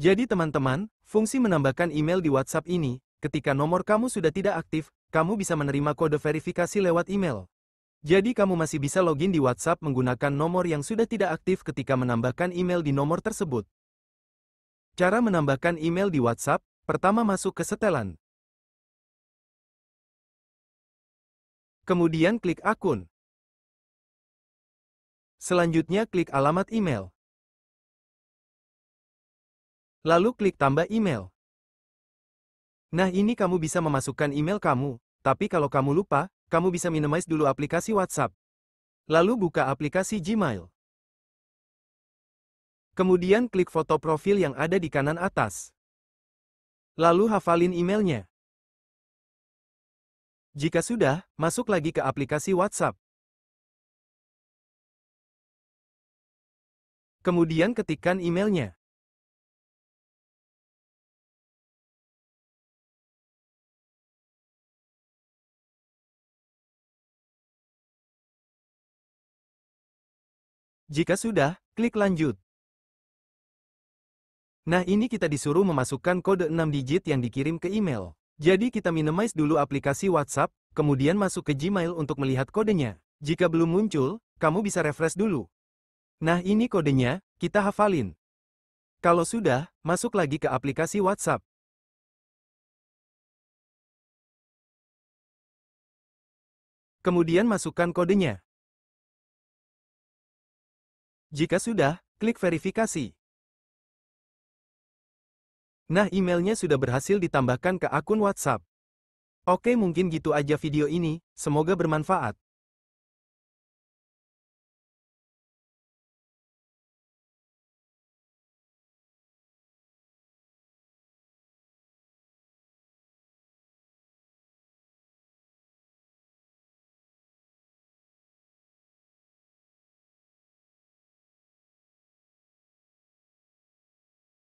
Jadi teman-teman, fungsi menambahkan email di WhatsApp ini, ketika nomor kamu sudah tidak aktif, kamu bisa menerima kode verifikasi lewat email. Jadi kamu masih bisa login di WhatsApp menggunakan nomor yang sudah tidak aktif ketika menambahkan email di nomor tersebut. Cara menambahkan email di WhatsApp, pertama masuk ke setelan. Kemudian klik akun. Selanjutnya klik alamat email. Lalu klik tambah email. Nah ini kamu bisa memasukkan email kamu, tapi kalau kamu lupa, kamu bisa minimize dulu aplikasi WhatsApp. Lalu buka aplikasi Gmail. Kemudian klik foto profil yang ada di kanan atas. Lalu hafalin emailnya. Jika sudah, masuk lagi ke aplikasi WhatsApp. Kemudian ketikkan emailnya. Jika sudah, klik lanjut. Nah ini kita disuruh memasukkan kode 6 digit yang dikirim ke email. Jadi kita minimize dulu aplikasi WhatsApp, kemudian masuk ke Gmail untuk melihat kodenya. Jika belum muncul, kamu bisa refresh dulu. Nah ini kodenya, kita hafalin. Kalau sudah, masuk lagi ke aplikasi WhatsApp. Kemudian masukkan kodenya. Jika sudah, klik verifikasi. Nah emailnya sudah berhasil ditambahkan ke akun WhatsApp. Oke mungkin gitu aja video ini, semoga bermanfaat.